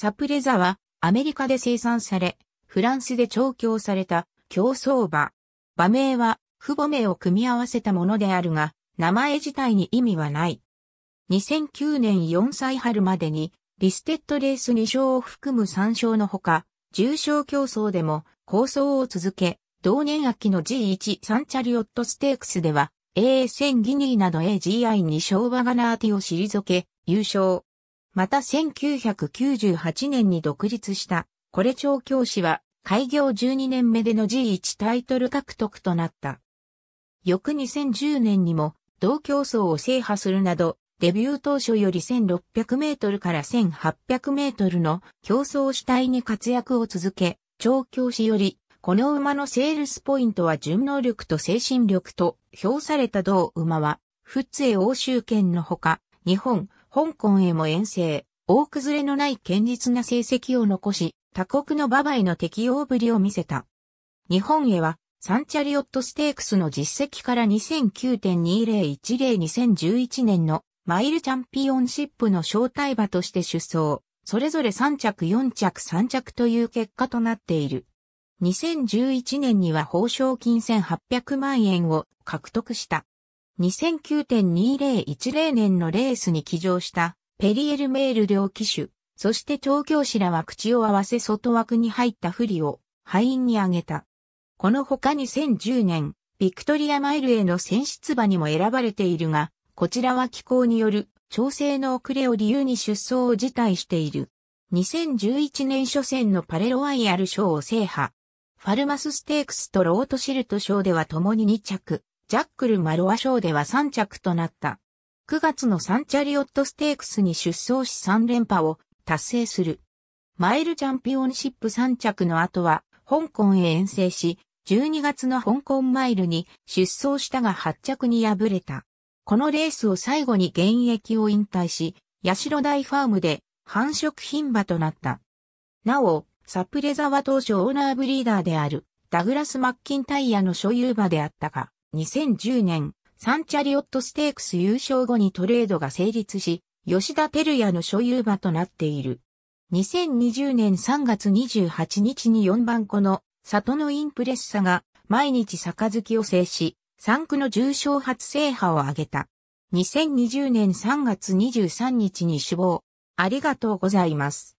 サプレザはアメリカで生産され、フランスで調教された競争馬。馬名は父母名を組み合わせたものであるが、名前自体に意味はない。2009年4歳春までに、リステッドレース2勝を含む3勝のほか、重賞競争でも構想を続け、同年秋の G1 サンチャリオットステークスでは、A1000 ギニーなど AGI2 勝ワガナーティを退け、優勝。また1998年に独立した、これ調教師は、開業12年目での G1 タイトル獲得となった。翌2010年にも、同競争を制覇するなど、デビュー当初より1600メートルから1800メートルの競争主体に活躍を続け、調教師より、この馬のセールスポイントは純能力と精神力と評された同馬は、フッツエ欧州圏のほか、日本、香港へも遠征、大崩れのない堅実な成績を残し、他国の馬場への適応ぶりを見せた。日本へは、サンチャリオットステークスの実績から2009.2010-2011年のマイルチャンピオンシップの招待馬として出走、それぞれ3着4着3着という結果となっている。2011年には報奨金1800万円を獲得した。2009.2010年のレースに騎乗したペリエルメール両騎手、そして調教師らは口を合わせ外枠に入った不利を敗因に挙げた。この他2010年、ビクトリアマイルへの選出馬にも選ばれているが、こちらは気候による調整の遅れを理由に出走を辞退している。2011年初戦のパレロワイヤル賞を制覇。ファルマスステークスとロートシルト賞では共に2着。ジャックル・マロア賞では3着となった。9月のサンチャリオットステークスに出走し3連覇を達成する。マイルチャンピオンシップ3着の後は、香港へ遠征し、12月の香港マイルに出走したが8着に敗れた。このレースを最後に現役を引退し、八代大ファームで繁殖牝馬となった。なお、サプレザは当初オーナーブリーダーであるダグラス・マッキンタイヤの所有馬であったが、2010年、サンチャリオットステークス優勝後にトレードが成立し、吉田照也の所有馬となっている。2020年3月28日に4番子の里のインプレッサが毎日杯を制し、3区の重賞初制覇を挙げた。2020年3月23日に死亡。ありがとうございます。